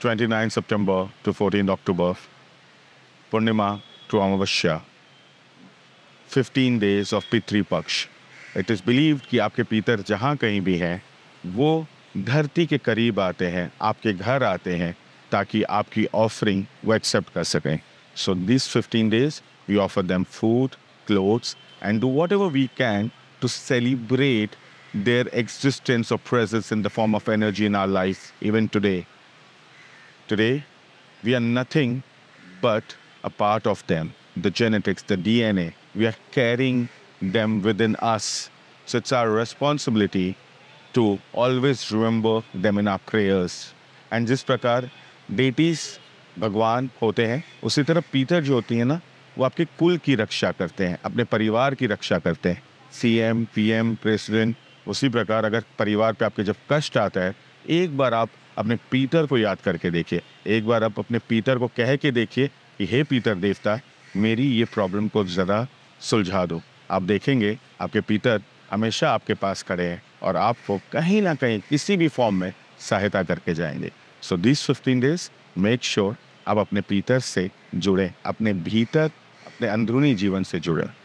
29 September to 14 October, Purnima to Amavasya, 15 days of Pitri Paksh. It is believed कि आपके पितर जहाँ कहीं भी हैं वो धरती के करीब आते हैं आपके घर आते हैं ताकि आपकी ऑफरिंग वो एक्सेप्ट कर सकें so this 15 days we offer them food clothes and do whatever we can to celebrate their existence or presence in the form of energy in our life even today Today, we are nothing but a part of them, the genetics, the DNA. We are carrying them within us. So it's our responsibility to always remember them in our prayers. And जिस prakar, deities, Bhagwan, hote hain, usi tarah Peter jo होती है na, वो आपके कुल की रक्षा करते हैं अपने परिवार की रक्षा करते हैं C M P M president उसी प्रकार अगर परिवार पे आपके जब कष्ट आता है एक बार आप अपने पीटर को याद करके देखिए एक बार आप अपने पीटर को कह के देखिए कि हे पीटर देवता मेरी ये प्रॉब्लम को ज़रा सुलझा दो आप देखेंगे आपके पीटर हमेशा आपके पास खड़े हैं और आपको कहीं ना कहीं किसी भी फॉर्म में सहायता करके जाएंगे so this fifteen days make sure आप अपने पीतर से जुड़ें अपने भीतर अपने अंदरूनी जीवन से जुड़ें